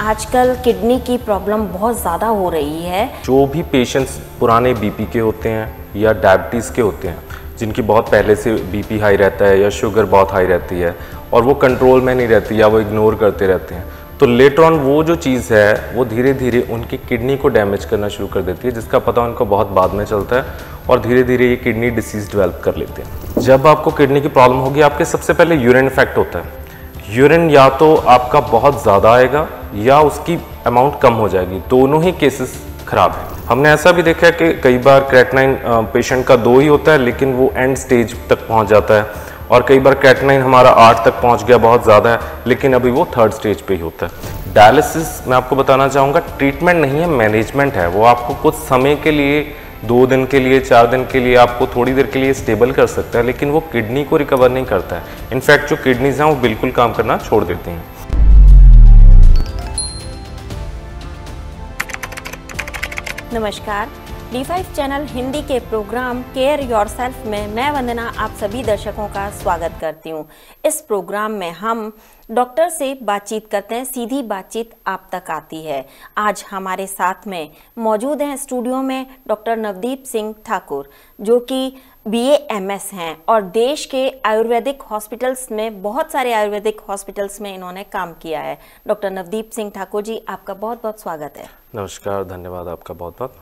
आजकल किडनी की प्रॉब्लम बहुत ज़्यादा हो रही है जो भी पेशेंट्स पुराने बीपी के होते हैं या डायबिटीज़ के होते हैं जिनकी बहुत पहले से बीपी हाई रहता है या शुगर बहुत हाई रहती है और वो कंट्रोल में नहीं रहती या वो इग्नोर करते रहते हैं तो लेटर ऑन वो जो चीज़ है वो धीरे धीरे उनकी किडनी को डैमेज करना शुरू कर देती है जिसका पता उनको बहुत बाद में चलता है और धीरे धीरे ये किडनी डिसीज़ डेवलप कर लेते हैं जब आपको किडनी की प्रॉब्लम होगी आपके सबसे पहले यूरिन इफेक्ट होता है यूरिन या तो आपका बहुत ज़्यादा आएगा या उसकी अमाउंट कम हो जाएगी दोनों ही केसेस ख़राब है हमने ऐसा भी देखा है कि कई बार क्रैटनाइन पेशेंट का दो ही होता है लेकिन वो एंड स्टेज तक पहुंच जाता है और कई बार क्रैटनाइन हमारा आठ तक पहुंच गया बहुत ज़्यादा है लेकिन अभी वो थर्ड स्टेज पे ही होता है डायलिसिस मैं आपको बताना चाहूँगा ट्रीटमेंट नहीं है मैनेजमेंट है वो आपको कुछ समय के लिए दो दिन के लिए चार दिन के लिए आपको थोड़ी देर के लिए स्टेबल कर सकता है लेकिन वो किडनी को रिकवर नहीं करता है इनफैक्ट जो किडनीज हैं वो बिल्कुल काम करना छोड़ देती हैं नमस्कार डी फाइव चैनल हिंदी के प्रोग्राम केयर योर सेल्फ में मैं वंदना आप सभी दर्शकों का स्वागत करती हूँ इस प्रोग्राम में हम डॉक्टर से बातचीत करते हैं सीधी बातचीत आप तक आती है आज हमारे साथ में मौजूद हैं स्टूडियो में डॉक्टर नवदीप सिंह ठाकुर जो कि बी एम एस हैं और देश के आयुर्वेदिक हॉस्पिटल्स में बहुत सारे आयुर्वेदिक हॉस्पिटल्स में इन्होंने काम किया है डॉक्टर नवदीप सिंह ठाकुर जी आपका बहुत बहुत स्वागत है नमस्कार धन्यवाद आपका बहुत बहुत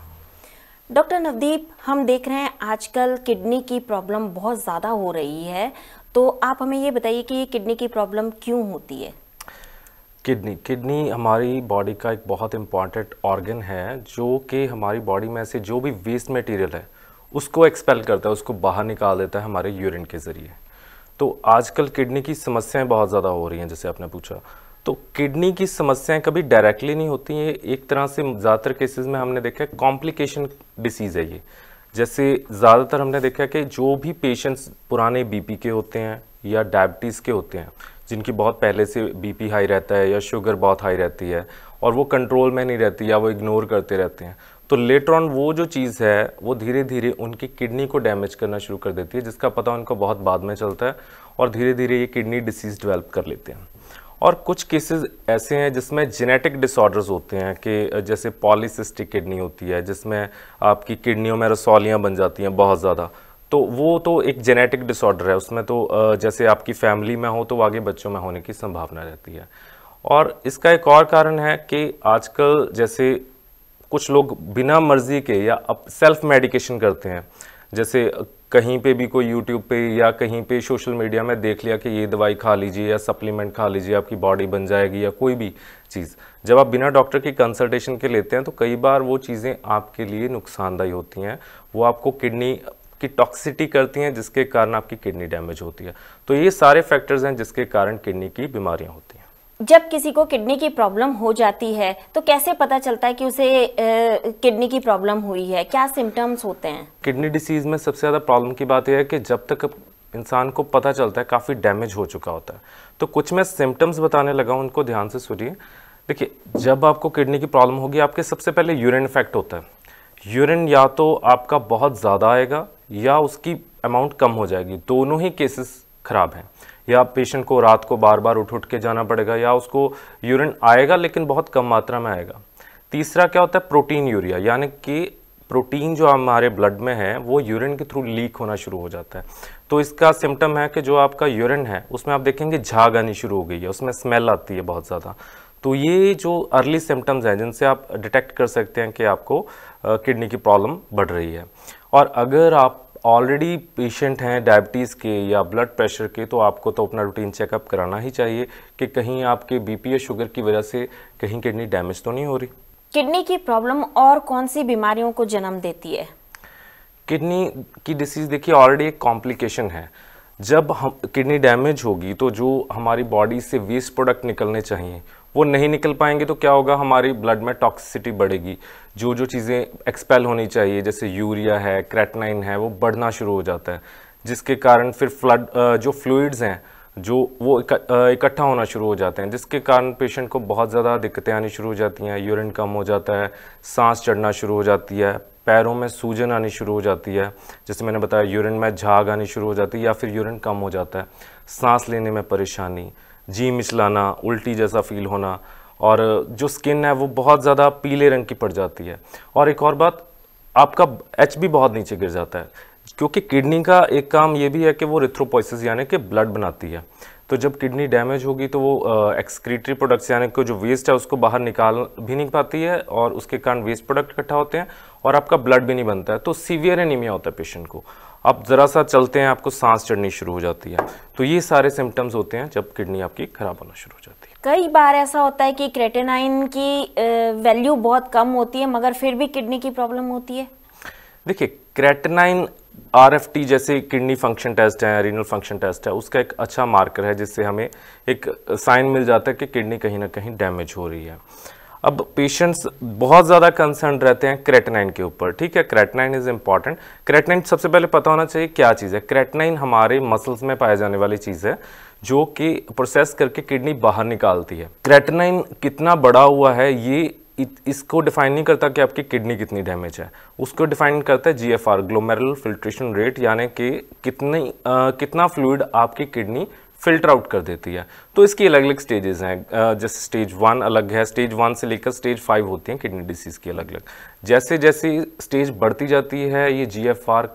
डॉक्टर नवदीप हम देख रहे हैं आजकल किडनी की प्रॉब्लम बहुत ज़्यादा हो रही है तो आप हमें ये बताइए कि ये किडनी की प्रॉब्लम क्यों होती है किडनी किडनी हमारी बॉडी का एक बहुत इम्पॉर्टेंट ऑर्गन है जो कि हमारी बॉडी में से जो भी वेस्ट मटेरियल है उसको एक्सपेल करता है उसको बाहर निकाल देता है हमारे यूरिन के ज़रिए तो आजकल किडनी की समस्याएं बहुत ज़्यादा हो रही हैं जैसे आपने पूछा तो किडनी की समस्याएं कभी डायरेक्टली नहीं होती हैं एक तरह से ज़्यादातर केसेस में हमने देखा है कॉम्प्लिकेशन डिसीज़ है ये जैसे ज़्यादातर हमने देखा कि जो भी पेशेंट्स पुराने बीपी के होते हैं या डायबिटीज़ के होते हैं जिनकी बहुत पहले से बीपी हाई रहता है या शुगर बहुत हाई रहती है और वो कंट्रोल में नहीं रहती या वो इग्नोर करते रहते हैं तो लेटर ऑन वो जो चीज़ है वो धीरे धीरे उनकी किडनी को डैमेज करना शुरू कर देती है जिसका पता उनको बहुत बाद में चलता है और धीरे धीरे ये किडनी डिसीज़ डेवलप कर लेते हैं और कुछ केसेस ऐसे हैं जिसमें जेनेटिक डिसऑर्डर्स होते हैं कि जैसे पॉलीसिस्टिक किडनी होती है जिसमें आपकी किडनियों में रसौलियाँ बन जाती हैं बहुत ज़्यादा तो वो तो एक जेनेटिक डिसऑर्डर है उसमें तो जैसे आपकी फैमिली में हो तो आगे बच्चों में होने की संभावना रहती है और इसका एक और कारण है कि आजकल जैसे कुछ लोग बिना मर्ज़ी के या अप सेल्फ मेडिकेशन करते हैं जैसे कहीं पे भी कोई यूट्यूब पे या कहीं पे सोशल मीडिया में देख लिया कि ये दवाई खा लीजिए या सप्लीमेंट खा लीजिए आपकी बॉडी बन जाएगी या कोई भी चीज़ जब आप बिना डॉक्टर की कंसल्टेशन के लेते हैं तो कई बार वो चीज़ें आपके लिए नुकसानदायी होती हैं वो आपको किडनी की टॉक्सिटी करती हैं जिसके कारण आपकी किडनी डैमेज होती है तो ये सारे फैक्टर्स हैं जिसके कारण किडनी की बीमारियाँ होती हैं जब किसी को किडनी की प्रॉब्लम हो जाती है तो कैसे पता चलता है कि उसे किडनी की प्रॉब्लम हुई है क्या सिम्टम्स होते हैं किडनी डिसीज़ में सबसे ज़्यादा प्रॉब्लम की बात यह है कि जब तक इंसान को पता चलता है काफ़ी डैमेज हो चुका होता है तो कुछ मैं सिम्टम्स बताने लगा हूँ उनको ध्यान से सुनिए देखिए जब आपको किडनी की प्रॉब्लम होगी आपके सबसे पहले यूरिन इफेक्ट होता है यूरिन या तो आपका बहुत ज़्यादा आएगा या उसकी अमाउंट कम हो जाएगी दोनों ही केसेस ख़राब हैं या पेशेंट को रात को बार बार उठ उठ के जाना पड़ेगा या उसको यूरिन आएगा लेकिन बहुत कम मात्रा में आएगा तीसरा क्या होता है प्रोटीन यूरिया यानी कि प्रोटीन जो हमारे ब्लड में है वो यूरिन के थ्रू लीक होना शुरू हो जाता है तो इसका सिम्टम है कि जो आपका यूरिन है उसमें आप देखेंगे झाग आनी शुरू हो गई है उसमें स्मेल आती है बहुत ज़्यादा तो ये जो अर्ली सिम्टम्स हैं जिनसे आप डिटेक्ट कर सकते हैं कि आपको किडनी की प्रॉब्लम बढ़ रही है और अगर आप ऑलरेडी पेशेंट हैं डायबिटीज़ के या ब्लड प्रेशर के तो आपको तो अपना रूटीन चेकअप कराना ही चाहिए कि कहीं आपके बीपी या शुगर की वजह से कहीं किडनी डैमेज तो नहीं हो रही किडनी की प्रॉब्लम और कौन सी बीमारियों को जन्म देती है किडनी की डिसीज़ देखिए ऑलरेडी एक कॉम्प्लिकेशन है जब हम किडनी डैमेज होगी तो जो हमारी बॉडी से वेस्ट प्रोडक्ट निकलने चाहिए वो नहीं निकल पाएंगे तो क्या होगा हमारी ब्लड में टॉक्सिसिटी बढ़ेगी जो जो चीज़ें एक्सपेल होनी चाहिए जैसे यूरिया है क्रेटनाइन है वो बढ़ना शुरू हो जाता है जिसके कारण फिर फ्लड जो फ्लूड्स हैं जो वो इकट्ठा होना शुरू हो जाते हैं जिसके कारण पेशेंट को बहुत ज़्यादा दिक्कतें आनी शुरू हो जाती हैं यूरिन कम हो जाता है सांस चढ़ना शुरू हो जाती है पैरों में सूजन आनी शुरू हो जाती है जैसे मैंने बताया यूरिन में झाग आनी शुरू हो जाती है या फिर यूरिन कम हो जाता है सांस लेने में परेशानी जी मिचलाना उल्टी जैसा फील होना और जो स्किन है वो बहुत ज़्यादा पीले रंग की पड़ जाती है और एक और बात आपका एच भी बहुत नीचे गिर जाता है क्योंकि किडनी का एक काम ये भी है कि वो रिथ्रोपोइसिस यानी कि ब्लड बनाती है तो जब किडनी डैमेज होगी तो वो एक्सक्रीटरी प्रोडक्ट्स यानी कि जो वेस्ट है उसको बाहर निकाल भी नहीं पाती है और उसके कारण वेस्ट प्रोडक्ट इकट्ठा होते हैं और आपका ब्लड भी नहीं बनता है तो सीवियर एनीमिया होता है पेशेंट को आप ज़रा सा चलते हैं आपको सांस चढ़नी शुरू हो जाती है तो ये सारे सिम्टम्स होते हैं जब किडनी आपकी ख़राब होना शुरू हो जाती है कई बार ऐसा होता है कि क्रेटेनाइन की वैल्यू बहुत कम होती है मगर फिर भी किडनी की प्रॉब्लम होती है देखिए क्रेटेनाइन आरएफटी जैसे किडनी फंक्शन टेस्ट है रीनल फंक्शन टेस्ट है उसका एक अच्छा मार्कर है जिससे हमें एक साइन मिल जाता है कि किडनी कहीं ना कहीं डैमेज हो रही है अब पेशेंट्स बहुत ज़्यादा कंसर्न रहते हैं क्रेटनाइन के ऊपर ठीक है क्रेटनाइन इज़ इम्पॉर्टेंट क्रेटनाइन सबसे पहले पता होना चाहिए क्या चीज़ है क्रेटनाइन हमारे मसल्स में पाए जाने वाली चीज़ है जो कि प्रोसेस करके किडनी बाहर निकालती है क्रेटनाइन कितना बड़ा हुआ है ये इसको डिफाइन नहीं करता कि आपकी किडनी कितनी डैमेज है उसको डिफाइन करता है जीएफआर ग्लोमेरुलर फिल्ट्रेशन रेट यानी कि कितनी आ, कितना फ्लूइड आपकी किडनी फिल्टर आउट कर देती है तो इसकी अलग अलग स्टेजेस हैं जैसे स्टेज वन अलग है स्टेज वन से लेकर स्टेज फाइव होती हैं किडनी डिसीज़ की अलग अलग जैसे जैसे स्टेज बढ़ती जाती है ये जी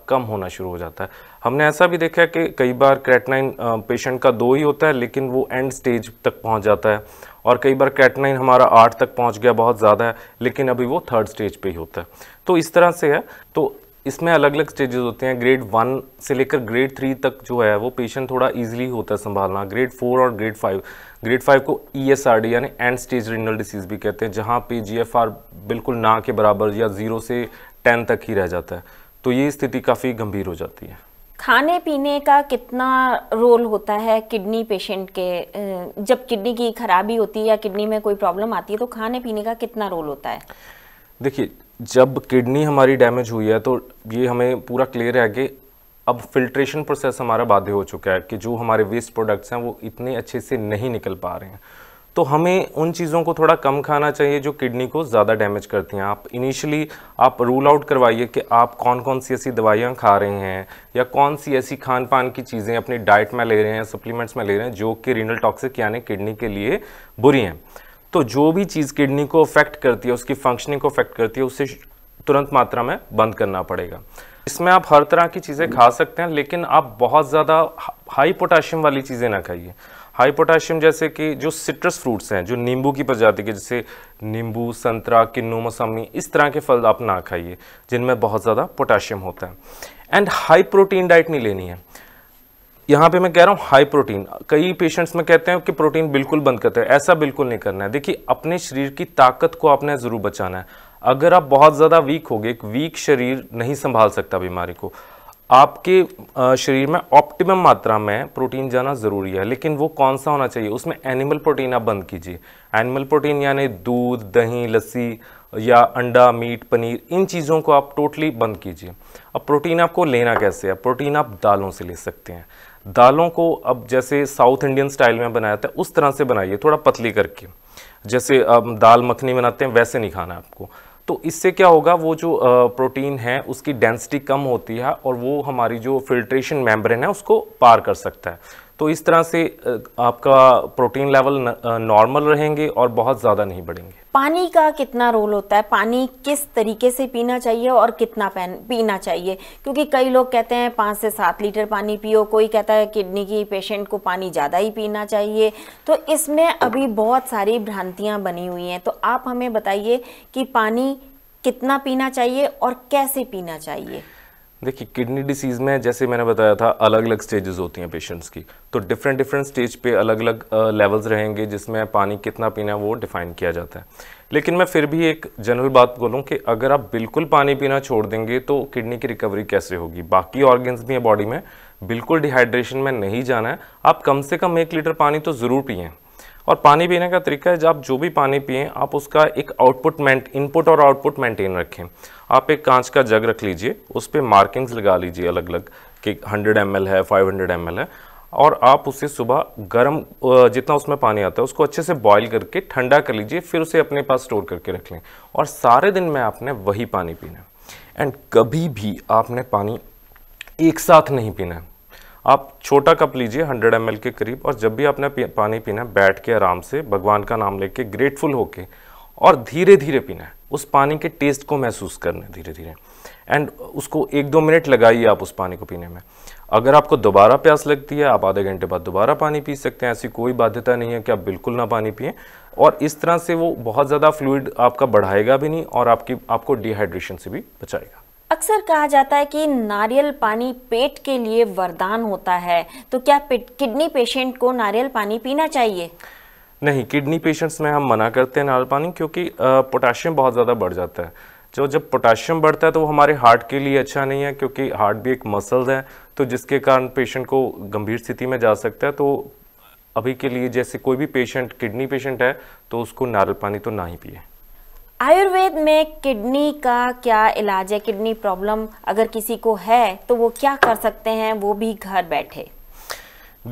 कम होना शुरू हो जाता है हमने ऐसा भी देखा है कि कई बार क्रेटनाइन पेशेंट का दो ही होता है लेकिन वो एंड स्टेज तक पहुंच जाता है और कई बार क्रेटनाइन हमारा आठ तक पहुंच गया बहुत ज़्यादा है लेकिन अभी वो थर्ड स्टेज पे ही होता है तो इस तरह से है तो इसमें अलग अलग स्टेजेस होते हैं ग्रेड वन से लेकर ग्रेड थ्री तक जो है वो पेशेंट थोड़ा इजीली होता है संभालना ग्रेड फोर और ग्रेड फाइव ग्रेड फाइव को ई एस आर डी यानी एंड स्टेज रिनल डिसीज़ भी कहते हैं जहाँ पे जी एफ आर बिल्कुल ना के बराबर या ज़ीरो से टेन तक ही रह जाता है तो ये स्थिति काफ़ी गंभीर हो जाती है खाने पीने का कितना रोल होता है किडनी पेशेंट के जब किडनी की खराबी होती है या किडनी में कोई प्रॉब्लम आती है तो खाने पीने का कितना रोल होता है देखिए जब किडनी हमारी डैमेज हुई है तो ये हमें पूरा क्लियर है कि अब फिल्ट्रेशन प्रोसेस हमारा बाध्य हो चुका है कि जो हमारे वेस्ट प्रोडक्ट्स हैं वो इतने अच्छे से नहीं निकल पा रहे हैं तो हमें उन चीज़ों को थोड़ा कम खाना चाहिए जो किडनी को ज़्यादा डैमेज करती हैं आप इनिशियली आप रूल आउट करवाइए कि आप कौन कौन सी ऐसी दवाइयाँ खा रहे हैं या कौन सी ऐसी खान पान की चीज़ें अपनी डाइट में ले रहे हैं सप्लीमेंट्स में ले रहे हैं जो कि रीनल टॉक्सिक यानी किडनी के लिए बुरी हैं तो जो भी चीज़ किडनी को अफेक्ट करती है उसकी फंक्शनिंग को अफेक्ट करती है उसे तुरंत मात्रा में बंद करना पड़ेगा इसमें आप हर तरह की चीज़ें खा सकते हैं लेकिन आप बहुत ज़्यादा हाई पोटाशियम वाली चीज़ें ना खाइए हाई पोटाशियम जैसे कि जो सिट्रस फ्रूट्स हैं जो नींबू की प्रजाति के जैसे नींबू संतरा किन्नू मौसमी इस तरह के फल आप ना खाइए जिनमें बहुत ज़्यादा पोटाशियम होता है एंड हाई प्रोटीन डाइट नहीं लेनी है यहाँ पे मैं कह रहा हूँ हाई प्रोटीन कई पेशेंट्स में कहते हैं कि प्रोटीन बिल्कुल बंद करते हैं ऐसा बिल्कुल नहीं करना है देखिए अपने शरीर की ताकत को आपने ज़रूर बचाना है अगर आप बहुत ज़्यादा वीक हो गए एक वीक शरीर नहीं संभाल सकता बीमारी को आपके शरीर में ऑप्टिमम मात्रा में प्रोटीन जाना ज़रूरी है लेकिन वो कौन सा होना चाहिए उसमें एनिमल प्रोटीन आप बंद कीजिए एनिमल प्रोटीन यानी दूध दही लस्सी या अंडा मीट पनीर इन चीज़ों को आप टोटली बंद कीजिए अब प्रोटीन आपको लेना कैसे है प्रोटीन आप दालों से ले सकते हैं दालों को अब जैसे साउथ इंडियन स्टाइल में बनाया था उस तरह से बनाइए थोड़ा पतली करके जैसे अब दाल मखनी बनाते हैं वैसे नहीं खाना आपको तो इससे क्या होगा वो जो प्रोटीन है उसकी डेंसिटी कम होती है और वो हमारी जो फिल्ट्रेशन मेम्ब्रेन है उसको पार कर सकता है तो इस तरह से आपका प्रोटीन लेवल नॉर्मल रहेंगे और बहुत ज़्यादा नहीं बढ़ेंगे पानी का कितना रोल होता है पानी किस तरीके से पीना चाहिए और कितना पीना चाहिए क्योंकि कई लोग कहते हैं पाँच से सात लीटर पानी पियो कोई कहता है किडनी की पेशेंट को पानी ज़्यादा ही पीना चाहिए तो इसमें अभी बहुत सारी भ्रांतियाँ बनी हुई हैं तो आप हमें बताइए कि पानी कितना पीना चाहिए और कैसे पीना चाहिए देखिए किडनी डिसीज़ में जैसे मैंने बताया था अलग अलग स्टेजेस होती हैं पेशेंट्स की तो डिफरेंट डिफरेंट स्टेज पे अलग अलग लेवल्स रहेंगे जिसमें पानी कितना पीना है वो डिफ़ाइन किया जाता है लेकिन मैं फिर भी एक जनरल बात बोलूँ कि अगर आप बिल्कुल पानी पीना छोड़ देंगे तो किडनी की रिकवरी कैसे होगी बाकी ऑर्गेन्स भी हैं बॉडी में बिल्कुल डिहाइड्रेशन में नहीं जाना है आप कम से कम एक लीटर पानी तो ज़रूर पिएँ और पानी पीने का तरीका है जब आप जो भी पानी पिए आप उसका एक आउटपुट मैं इनपुट और आउटपुट मेंटेन रखें आप एक कांच का जग रख लीजिए उस पर मार्किंग्स लगा लीजिए अलग अलग कि 100 एम है 500 एम है और आप उसे सुबह गर्म जितना उसमें पानी आता है उसको अच्छे से बॉईल करके ठंडा कर लीजिए फिर उसे अपने पास स्टोर करके रख लें और सारे दिन में आपने वही पानी पीना है एंड कभी भी आपने पानी एक साथ नहीं पीना है आप छोटा कप लीजिए 100 एम के करीब और जब भी आपने पानी पीना है बैठ के आराम से भगवान का नाम लेके ग्रेटफुल होके और धीरे धीरे पीना है उस पानी के टेस्ट को महसूस करना है धीरे धीरे एंड उसको एक दो मिनट लगाइए आप उस पानी को पीने में अगर आपको दोबारा प्यास लगती है आप आधे घंटे बाद दोबारा पानी पी सकते हैं ऐसी कोई बाध्यता नहीं है कि आप बिल्कुल ना पानी पिए और इस तरह से वो बहुत ज़्यादा फ्लूड आपका बढ़ाएगा भी नहीं और आपकी आपको डिहाइड्रेशन से भी बचाएगा अक्सर कहा जाता है कि नारियल पानी पेट के लिए वरदान होता है तो क्या किडनी पेशेंट को नारियल पानी पीना चाहिए नहीं किडनी पेशेंट्स में हम मना करते हैं नारियल पानी क्योंकि पोटाशियम बहुत ज़्यादा बढ़ जाता है जो जब पोटाशियम बढ़ता है तो वो हमारे हार्ट के लिए अच्छा नहीं है क्योंकि हार्ट भी एक मसल है तो जिसके कारण पेशेंट को गंभीर स्थिति में जा सकता है तो अभी के लिए जैसे कोई भी पेशेंट किडनी पेशेंट है तो उसको नारियल पानी तो ना ही पिए आयुर्वेद में किडनी का क्या इलाज है किडनी प्रॉब्लम अगर किसी को है तो वो क्या कर सकते हैं वो भी घर बैठे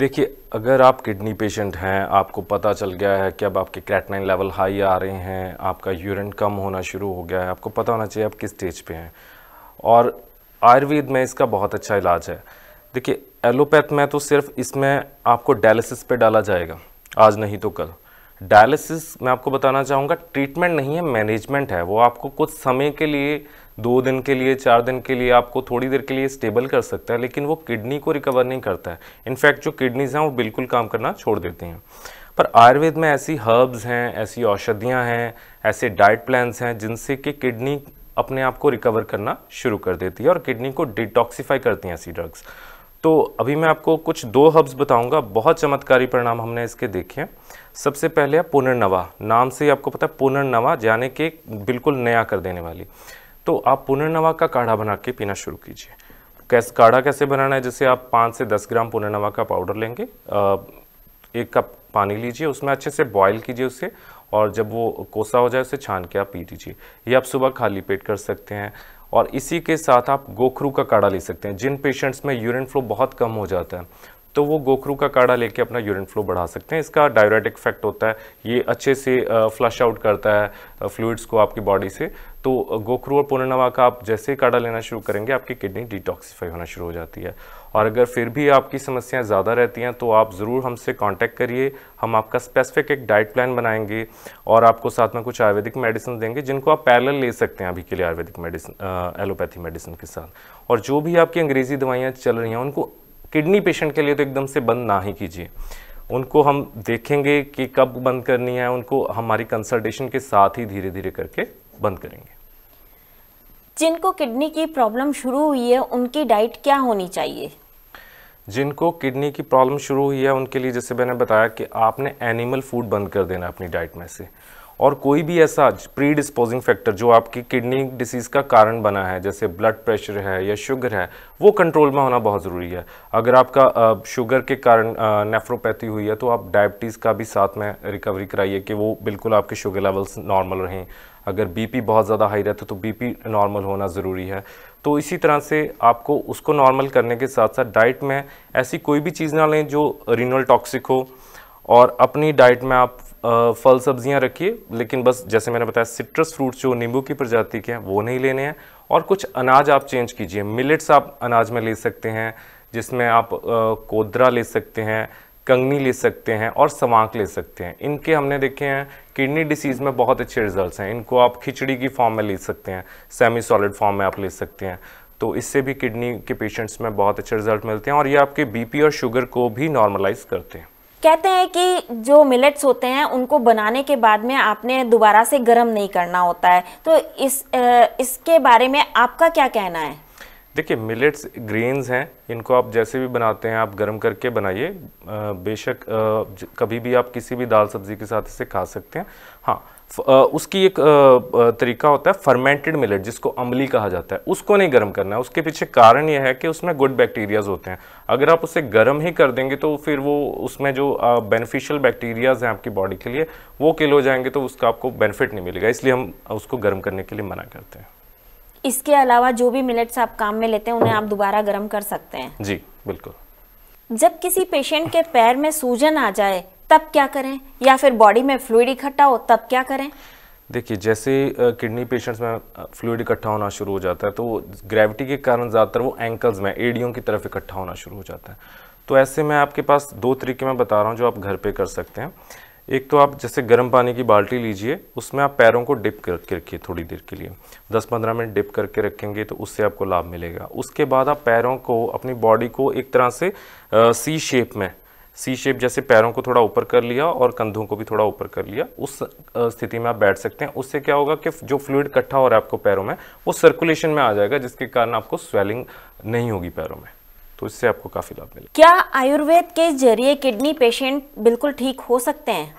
देखिए अगर आप किडनी पेशेंट हैं आपको पता चल गया है कि अब आपके क्रेटनाइन लेवल हाई आ रहे हैं आपका यूरिन कम होना शुरू हो गया है आपको पता होना चाहिए आप किस स्टेज पे हैं और आयुर्वेद में इसका बहुत अच्छा इलाज है देखिए एलोपैथ में तो सिर्फ इसमें आपको डायलिसिस पे डाला जाएगा आज नहीं तो कल डायलिसिस मैं आपको बताना चाहूँगा ट्रीटमेंट नहीं है मैनेजमेंट है वो आपको कुछ समय के लिए दो दिन के लिए चार दिन के लिए आपको थोड़ी देर के लिए स्टेबल कर सकता है लेकिन वो किडनी को रिकवर नहीं करता है इनफैक्ट जो किडनीज हैं वो बिल्कुल काम करना छोड़ देती हैं पर आयुर्वेद में ऐसी हर्ब्स हैं ऐसी औषधियाँ हैं ऐसे डाइट प्लान्स हैं जिनसे कि किडनी अपने आप को रिकवर करना शुरू कर देती है और किडनी को डिटॉक्सीफाई करती हैं ऐसी ड्रग्स तो अभी मैं आपको कुछ दो हर्ब्स बताऊंगा बहुत चमत्कारी परिणाम हमने इसके देखे हैं सबसे पहले है पुनर्नवा नाम से ही आपको पता है पुनर्नवा जाने के बिल्कुल नया कर देने वाली तो आप पुनर्नवा का काढ़ा बना के पीना शुरू कीजिए कैसे काढ़ा कैसे बनाना है जैसे आप पाँच से दस ग्राम पुनर्नवा का पाउडर लेंगे एक कप पानी लीजिए उसमें अच्छे से बॉयल कीजिए उसे और जब वो कोसा हो जाए उसे छान के आप पी लीजिए ये आप सुबह खाली पेट कर सकते हैं और इसी के साथ आप गोखरू का काढ़ा ले सकते हैं जिन पेशेंट्स में यूरिन फ्लो बहुत कम हो जाता है तो वो गोखरू का काढ़ा लेके अपना यूरिन फ्लो बढ़ा सकते हैं इसका डायरेटिक इफेक्ट होता है ये अच्छे से फ्लश आउट करता है फ्लूड्स को आपकी बॉडी से तो गोखरू और पूर्णिमा का आप जैसे ही काढ़ा लेना शुरू करेंगे आपकी किडनी डिटॉक्सीफाई होना शुरू हो जाती है और अगर फिर भी आपकी समस्याएं ज़्यादा रहती हैं तो आप ज़रूर हमसे कांटेक्ट करिए हम आपका स्पेसिफिक एक डाइट प्लान बनाएंगे और आपको साथ में कुछ आयुर्वेदिक मेडिसिन देंगे जिनको आप पैरेलल ले सकते हैं अभी के लिए आयुर्वेदिक मेडिसिन एलोपैथी मेडिसिन के साथ और जो भी आपकी अंग्रेज़ी दवाइयाँ चल रही हैं उनको किडनी पेशेंट के लिए तो एकदम से बंद ना ही कीजिए उनको हम देखेंगे कि कब बंद करनी है उनको हमारी कंसल्टेशन के साथ ही धीरे धीरे करके बंद करेंगे जिनको किडनी की प्रॉब्लम शुरू हुई है उनकी डाइट क्या होनी चाहिए जिनको किडनी की प्रॉब्लम शुरू हुई है उनके लिए जैसे मैंने बताया कि आपने एनिमल फूड बंद कर देना अपनी डाइट में से और कोई भी ऐसा प्री डिस्पोजिंग फैक्टर जो आपकी किडनी डिसीज़ का कारण बना है जैसे ब्लड प्रेशर है या शुगर है वो कंट्रोल में होना बहुत ज़रूरी है अगर आपका शुगर के कारण नेफ्रोपैथी हुई है तो आप डायबिटीज़ का भी साथ में रिकवरी कराइए कि वो बिल्कुल आपके शुगर लेवल्स नॉर्मल रहें अगर बीपी बहुत ज़्यादा हाई रहता है तो बीपी नॉर्मल होना ज़रूरी है तो इसी तरह से आपको उसको नॉर्मल करने के साथ साथ डाइट में ऐसी कोई भी चीज़ ना लें जो रिनल टॉक्सिक हो और अपनी डाइट में आप फल सब्जियां रखिए लेकिन बस जैसे मैंने बताया सिट्रस फ्रूट्स जो नींबू की प्रजाति के हैं वो नहीं लेने हैं और कुछ अनाज आप चेंज कीजिए मिलेट्स आप अनाज में ले सकते हैं जिसमें आप कोदरा ले सकते हैं कंगनी ले सकते हैं और सवांक ले सकते हैं इनके हमने देखे हैं किडनी डिसीज़ में बहुत अच्छे रिजल्ट्स हैं इनको आप खिचड़ी की फॉर्म में ले सकते हैं सेमी सॉलिड फॉर्म में आप ले सकते हैं तो इससे भी किडनी के पेशेंट्स में बहुत अच्छे रिजल्ट मिलते हैं और ये आपके बीपी और शुगर को भी नॉर्मलाइज करते हैं कहते हैं कि जो मिलेट्स होते हैं उनको बनाने के बाद में आपने दोबारा से गर्म नहीं करना होता है तो इस इसके बारे में आपका क्या कहना है देखिए मिलेट्स ग्रेन्स हैं इनको आप जैसे भी बनाते हैं आप गर्म करके बनाइए बेशक कभी भी आप किसी भी दाल सब्ज़ी के साथ इसे खा सकते हैं हाँ उसकी एक तरीका होता है फर्मेंटेड मिलेट जिसको अमली कहा जाता है उसको नहीं गर्म करना है उसके पीछे कारण यह है कि उसमें गुड बैक्टीरियाज होते हैं अगर आप उसे गर्म ही कर देंगे तो फिर वो उसमें जो बेनिफिशियल बैक्टीरियाज हैं आपकी बॉडी के लिए वो किल हो जाएंगे तो उसका आपको बेनिफिट नहीं मिलेगा इसलिए हम उसको गर्म करने के लिए मना करते हैं इसके अलावा जो भी मिलेट्स आप काम में लेते हैं उन्हें आप दोबारा गर्म कर सकते हैं जी बिल्कुल जब किसी पेशेंट के पैर में सूजन आ जाए तब क्या करें या फिर बॉडी में फ्लूड इकट्ठा हो तब क्या करें देखिए जैसे किडनी पेशेंट्स में फ्लूड इकट्ठा होना शुरू हो जाता है तो ग्रेविटी के कारण ज़्यादातर वो एंकल्स में एडियो की तरफ इकट्ठा होना शुरू हो जाता है तो ऐसे में आपके पास दो तरीके मैं बता रहा हूँ जो आप घर पे कर सकते हैं एक तो आप जैसे गर्म पानी की बाल्टी लीजिए उसमें आप पैरों को डिप करके रखिए थोड़ी देर के लिए 10-15 मिनट डिप करके रखेंगे तो उससे आपको लाभ मिलेगा उसके बाद आप पैरों को अपनी बॉडी को एक तरह से आ, सी शेप में सी शेप जैसे पैरों को थोड़ा ऊपर कर लिया और कंधों को भी थोड़ा ऊपर कर लिया उस स्थिति में आप बैठ सकते हैं उससे क्या होगा कि जो फ्लूड इकट्ठा हो रहा है आपको पैरों में वो सर्कुलेशन में आ जाएगा जिसके कारण आपको स्वेलिंग नहीं होगी पैरों में तो इससे आपको काफ़ी लाभ मिलेगा क्या आयुर्वेद के जरिए किडनी पेशेंट बिल्कुल ठीक हो सकते हैं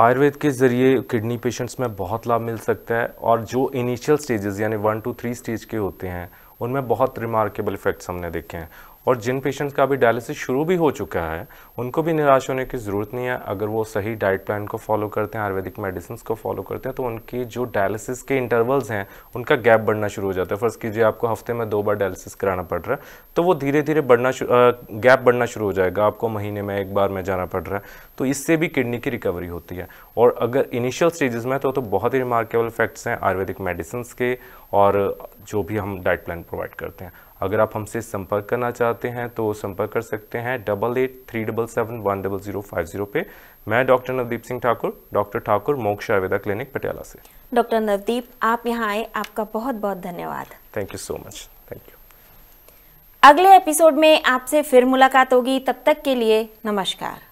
आयुर्वेद के ज़रिए किडनी पेशेंट्स में बहुत लाभ मिल सकता है और जो इनिशियल स्टेजेस यानी वन टू थ्री स्टेज के होते हैं उनमें बहुत रिमार्केबल इफेक्ट्स हमने देखे हैं और जिन पेशेंट्स का अभी डायलिसिस शुरू भी हो चुका है उनको भी निराश होने की ज़रूरत नहीं है अगर वो सही डाइट प्लान को फॉलो करते हैं आयुर्वेदिक मेडिसिन को फॉलो करते हैं तो उनकी जो डायलिसिस के इंटरवल्स हैं उनका गैप बढ़ना शुरू हो जाता है फर्स्ट कीजिए आपको हफ्ते में दो बार डायलिसिस कराना पड़ रहा है तो वो धीरे धीरे बढ़ना गैप बढ़ना शुरू हो जाएगा आपको महीने में एक बार में जाना पड़ रहा है तो इससे भी किडनी की रिकवरी होती है और अगर इनिशियल स्टेजेस में तो, तो बहुत ही रिमार्केबल फैक्ट्स हैं आयुर्वेदिक मेडिसिन के और जो भी हम डाइट प्लान प्रोवाइड करते हैं अगर आप हमसे संपर्क करना चाहते हैं तो संपर्क कर सकते हैं double eight three double seven one double zero five zero पे मैं doctor Navdeep Singh Thakur doctor Thakur Moksh Ayurveda clinic Patiala से डॉक्टर नवदीप आप यहाँ आए आपका बहुत बहुत धन्यवाद thank you so much thank you अगले एपिसोड में आपसे फिर मुलाकात होगी तब तक के लिए नमस्कार